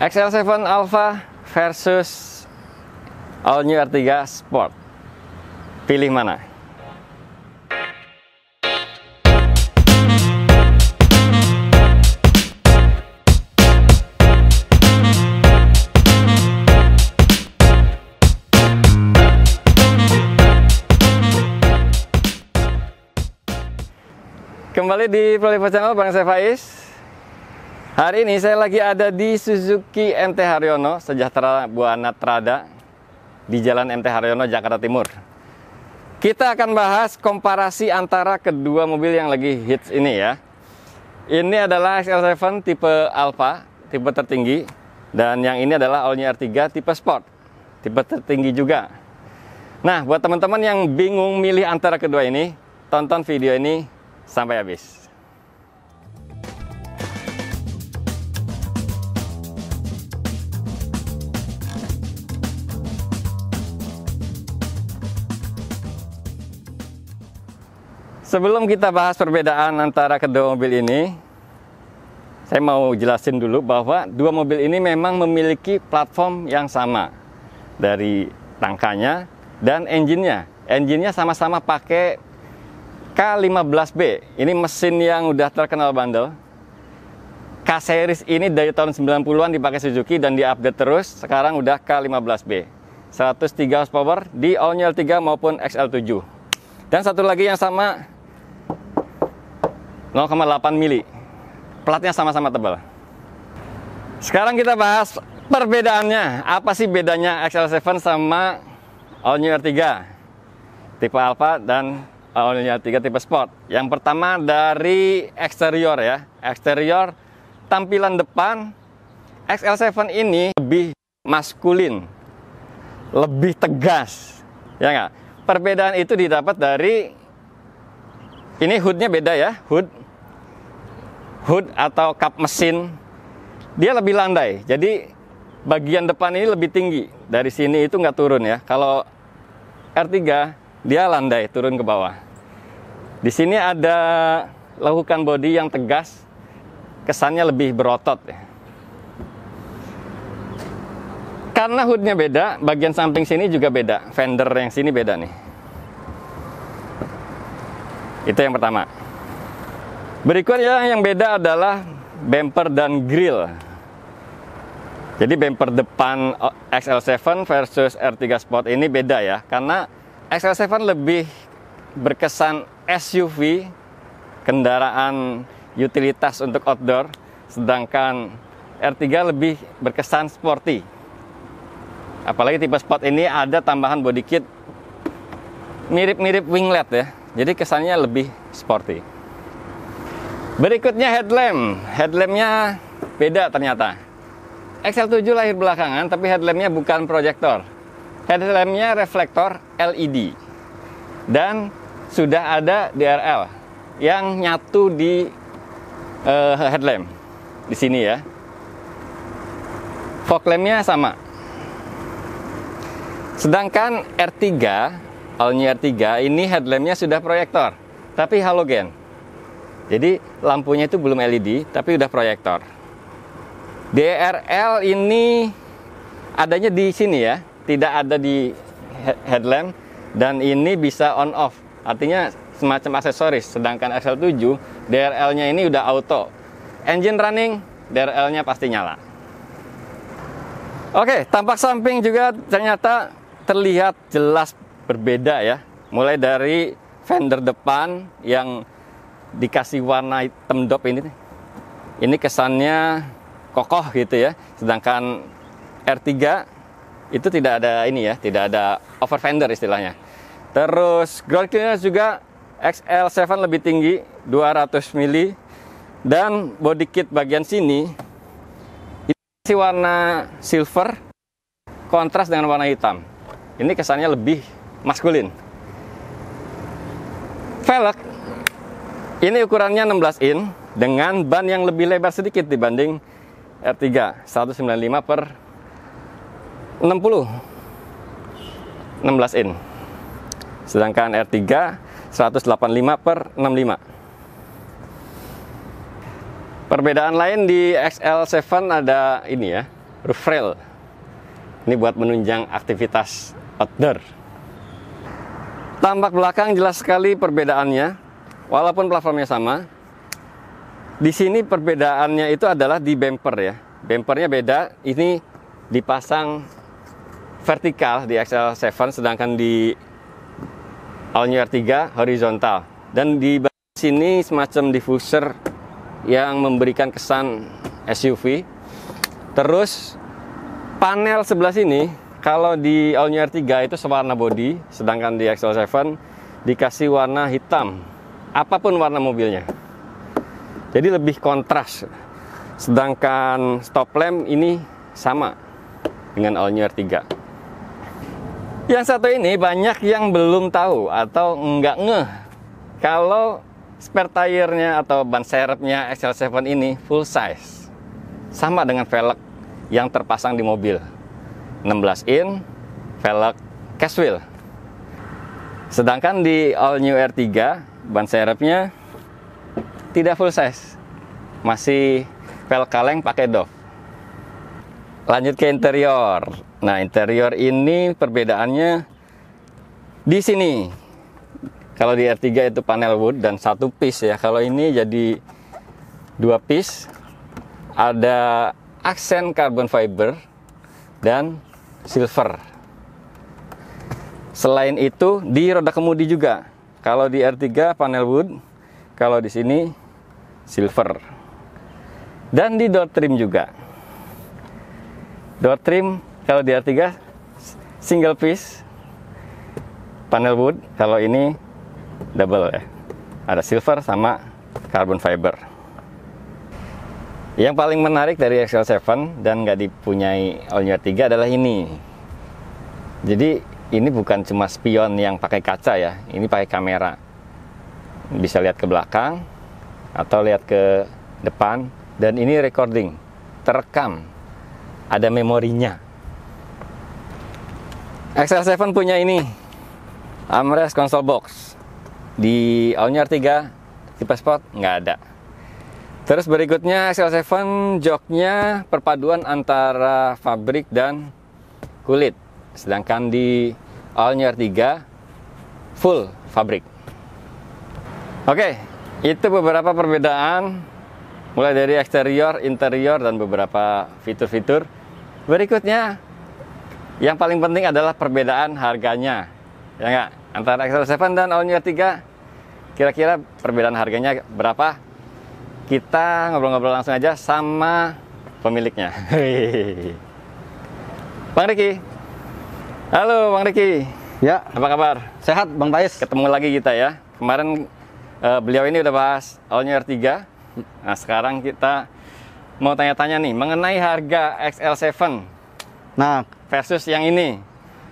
XL7 Alpha versus All New R3 Sport. Pilih mana? Kembali di Prolipo Channel Bang Saya Faiz Hari ini saya lagi ada di Suzuki MT Haryono Sejahtera Buana Trada di Jalan MT Haryono Jakarta Timur. Kita akan bahas komparasi antara kedua mobil yang lagi hits ini ya. Ini adalah XL7 tipe Alpha, tipe tertinggi dan yang ini adalah All New R3 tipe Sport, tipe tertinggi juga. Nah, buat teman-teman yang bingung milih antara kedua ini, tonton video ini sampai habis. Sebelum kita bahas perbedaan antara kedua mobil ini, saya mau jelasin dulu bahwa dua mobil ini memang memiliki platform yang sama dari tangkanya dan engine-nya. Engine-nya sama-sama pakai K15B. Ini mesin yang udah terkenal bandel. K-series ini dari tahun 90-an dipakai Suzuki dan diupdate terus. Sekarang udah K15B. 103 horsepower di all-new L3 maupun XL7. Dan satu lagi yang sama 0,8 mili. Platnya sama-sama tebal. Sekarang kita bahas perbedaannya. Apa sih bedanya XL7 sama All New R3? Tipe Alpha dan All New R3 tipe Sport. Yang pertama dari eksterior ya. Eksterior tampilan depan XL7 ini lebih maskulin, lebih tegas, ya nggak? Perbedaan itu didapat dari ini hoodnya beda ya, hood hood atau kap mesin dia lebih landai. Jadi bagian depan ini lebih tinggi. Dari sini itu nggak turun ya. Kalau R3 dia landai turun ke bawah. Di sini ada lakukan body yang tegas, kesannya lebih berotot ya. Karena hoodnya beda, bagian samping sini juga beda. Fender yang sini beda nih. Itu yang pertama. Berikutnya yang beda adalah bumper dan grill. Jadi bumper depan eh, XL7 versus R3 Sport ini beda ya, karena XL7 lebih berkesan SUV, kendaraan utilitas untuk outdoor, sedangkan R3 lebih berkesan sporty. Apalagi tipe sport ini ada tambahan body kit mirip-mirip winglet ya, jadi kesannya lebih sporty. Berikutnya headlamp. Headlampnya beda ternyata. XL7 lahir belakangan, tapi headlampnya bukan proyektor. Headlampnya reflektor LED. Dan sudah ada DRL yang nyatu di uh, headlamp. Di sini ya. Fog lampnya sama. Sedangkan R3, all new R3, ini headlampnya sudah proyektor, tapi halogen. Jadi lampunya itu belum LED tapi udah proyektor. DRL ini adanya di sini ya, tidak ada di headlamp dan ini bisa on off. Artinya semacam aksesoris. Sedangkan XL7 e DRL-nya ini udah auto. Engine running, DRL-nya pasti nyala. Oke, tampak samping juga ternyata terlihat jelas berbeda ya. Mulai dari fender depan yang dikasih warna hitam dop ini ini kesannya kokoh gitu ya sedangkan R3 itu tidak ada ini ya tidak ada over fender istilahnya terus ground clearance juga XL7 lebih tinggi 200 mili dan body kit bagian sini ini warna silver kontras dengan warna hitam ini kesannya lebih maskulin velg ini ukurannya 16 in dengan ban yang lebih lebar sedikit dibanding R3 195 per 60 16 in sedangkan R3 185 per 65 perbedaan lain di XL7 ada ini ya roof rail ini buat menunjang aktivitas outdoor tampak belakang jelas sekali perbedaannya Walaupun platformnya sama, di sini perbedaannya itu adalah di bumper ya. Bumpernya beda, ini dipasang vertikal di XL7 sedangkan di All New R3 horizontal. Dan di sini semacam diffuser yang memberikan kesan SUV. Terus panel sebelah sini kalau di All New R3 itu sewarna body, sedangkan di XL7 dikasih warna hitam apapun warna mobilnya. Jadi lebih kontras. Sedangkan stop lamp ini sama dengan All New R3. Yang satu ini banyak yang belum tahu atau nggak ngeh kalau spare tire-nya atau ban serepnya XL7 ini full size. Sama dengan velg yang terpasang di mobil. 16 in, velg wheel Sedangkan di all new R3 ban serepnya tidak full size. Masih pel kaleng pakai doff. Lanjut ke interior. Nah, interior ini perbedaannya di sini. Kalau di R3 itu panel wood dan satu piece ya. Kalau ini jadi dua piece. Ada aksen carbon fiber dan silver Selain itu di roda kemudi juga. Kalau di R3 panel wood, kalau di sini silver. Dan di door trim juga. Door trim kalau di R3 single piece panel wood, kalau ini double ya. Ada silver sama carbon fiber. Yang paling menarik dari XL7 dan nggak dipunyai All New R3 adalah ini. Jadi ini bukan cuma spion yang pakai kaca ya, ini pakai kamera. Bisa lihat ke belakang atau lihat ke depan dan ini recording, terekam. Ada memorinya. XL7 punya ini armrest console box. Di Owner 3 tipe sport nggak ada. Terus berikutnya XL7 joknya perpaduan antara fabrik dan kulit. Sedangkan di all new R3 full fabric. Oke, itu beberapa perbedaan mulai dari eksterior, interior dan beberapa fitur-fitur. Berikutnya yang paling penting adalah perbedaan harganya. Ya enggak? Antara XL7 dan all new R3 kira-kira perbedaan harganya berapa? Kita ngobrol-ngobrol langsung aja sama pemiliknya. Bang Riki, Halo Bang Riki. Ya. Apa kabar? Sehat Bang Pais. Ketemu lagi kita ya. Kemarin uh, beliau ini udah bahas All New R3. Nah, sekarang kita mau tanya-tanya nih mengenai harga XL7. Nah, versus yang ini.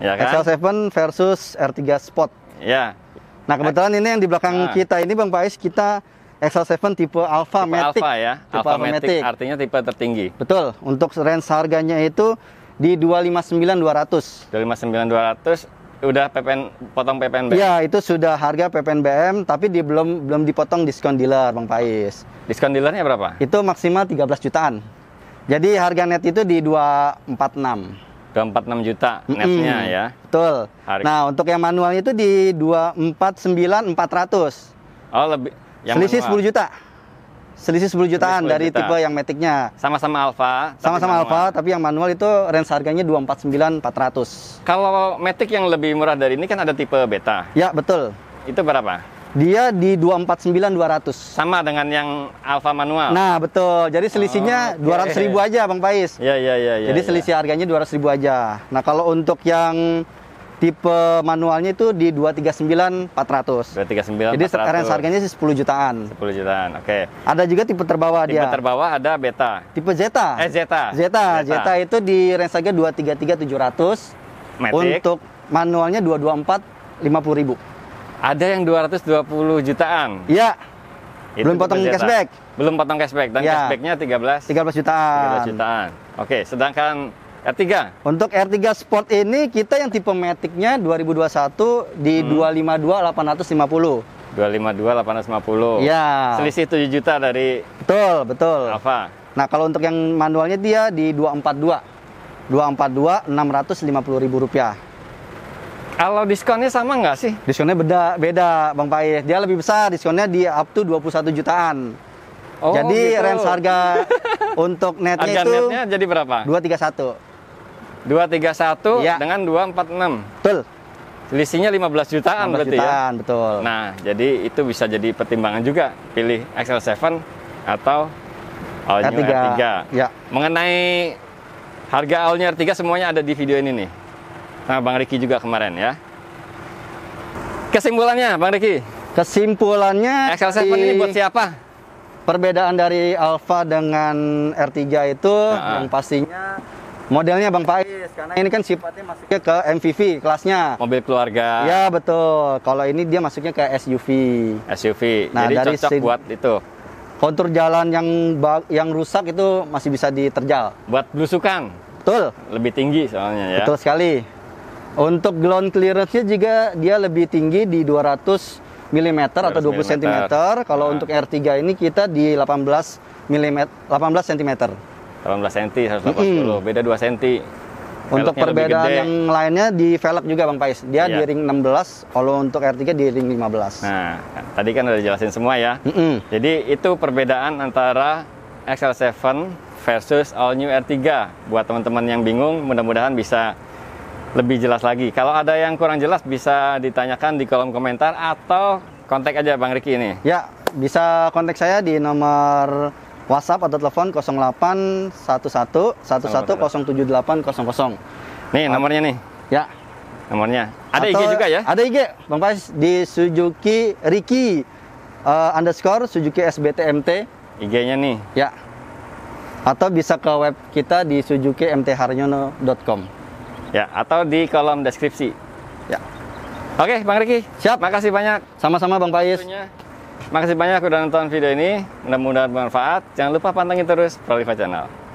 Ya kan? XL7 versus R3 Sport. Ya. Nah, kebetulan X ini yang di belakang nah. kita ini Bang Pais kita XL7 tipe Alpha tipe Matic. Alpha ya. Tipe Alpha, Alpha Matic, Matic artinya tipe tertinggi. Betul. Untuk range harganya itu di 259200. 259200 udah PPN potong PPNBM. Iya, itu sudah harga PPNBM tapi di, belum belum dipotong diskon dealer Bang Pais. Diskon dealernya berapa? Itu maksimal 13 jutaan. Jadi harga net itu di 246. 246 juta netnya mm, ya. Betul. Harga. Nah, untuk yang manual itu di 249400. Oh, lebih yang selisih manual. 10 juta. Selisih 10 jutaan 10 dari tipe yang metiknya. Sama-sama Alfa. Sama-sama Alfa, tapi yang manual itu range harganya 249.400. Kalau metik yang lebih murah dari ini kan ada tipe beta. Ya, betul. Itu berapa? Dia di 249.200. Sama dengan yang Alfa manual. Nah, betul. Jadi selisihnya oh, okay. Iya, iya. 200.000 aja, Bang Pais. Iya, iya, iya, ya, Jadi ya. selisih harganya 200.000 aja. Nah, kalau untuk yang tipe manualnya itu di 239 400. 239 Jadi 400. sekarang harganya sih 10 jutaan. 10 jutaan. Oke. Okay. Ada juga tipe terbawah tipe dia. Tipe terbawah ada Beta. Tipe Zeta. Eh Zeta. Zeta. Zeta, Zeta itu di range harga 233 700. Matic. Untuk manualnya 224 50000 Ada yang 220 jutaan. Iya. Belum potong Zeta. cashback. Belum potong cashback dan ya. cashbacknya 13 13 jutaan. 13 jutaan. Oke, okay. sedangkan R3. Untuk R3 Sport ini kita yang tipe Matic-nya 2021 di hmm. 252 850. 252 850. Iya. Selisih 7 juta dari Betul, betul. Alfa. Nah, kalau untuk yang manualnya dia di 242. 242 650 ribu rupiah. Kalau diskonnya sama nggak sih? Diskonnya beda, beda Bang Pai. Dia lebih besar, diskonnya di up to 21 jutaan. Oh, jadi gitu. range harga untuk netnya Harga itu netnya jadi berapa? 231. 231 ya. dengan 246. Betul. Selisihnya 15 jutaan 15 berarti ya? jutaan, ya. betul. Nah, jadi itu bisa jadi pertimbangan juga pilih XL7 atau All R3. New R3. Ya. Mengenai harga All New R3 semuanya ada di video ini nih. Nah, Bang Riki juga kemarin ya. Kesimpulannya, Bang Riki. Kesimpulannya XL7 di... ini buat siapa? Perbedaan dari Alfa dengan R3 itu nah, yang pastinya modelnya Bang Pak karena ini kan sifatnya masuknya ke MPV kelasnya. Mobil keluarga. Ya betul. Kalau ini dia masuknya ke SUV. SUV. Nah, Jadi dari cocok buat itu. Kontur jalan yang yang rusak itu masih bisa diterjal. Buat blusukan. Betul. Lebih tinggi soalnya ya. Betul sekali. Untuk ground clearance-nya juga dia lebih tinggi di 200 mm atau 20 mm. cm. Kalau nah. untuk R3 ini kita di 18 mm 18 cm. 18 cm 180, mm -hmm. beda 2 cm untuk perbedaan yang lainnya di velg juga Bang Pais. Dia yeah. di ring 16, kalau untuk R3 di ring 15. Nah, kan. tadi kan udah jelasin semua ya. Mm -mm. Jadi itu perbedaan antara XL7 versus all new R3. Buat teman-teman yang bingung, mudah-mudahan bisa lebih jelas lagi. Kalau ada yang kurang jelas bisa ditanyakan di kolom komentar atau kontak aja Bang Riki ini. Ya, bisa kontak saya di nomor WhatsApp atau telepon 0811 Nih nomornya nih. Ya. Nomornya. Ada atau, IG juga ya? Ada IG, Bang Pais di Suzuki Riki uh, underscore Suzuki SBTMT. IG-nya nih. Ya. Atau bisa ke web kita di suzukimtharyono.com. Ya, atau di kolom deskripsi. Ya. Oke, Bang Riki. Siap. Makasih banyak. Sama-sama Bang Pais. Tentunya. Terima kasih banyak sudah nonton video ini, mudah-mudahan bermanfaat. Jangan lupa pantengin terus Proliva Channel.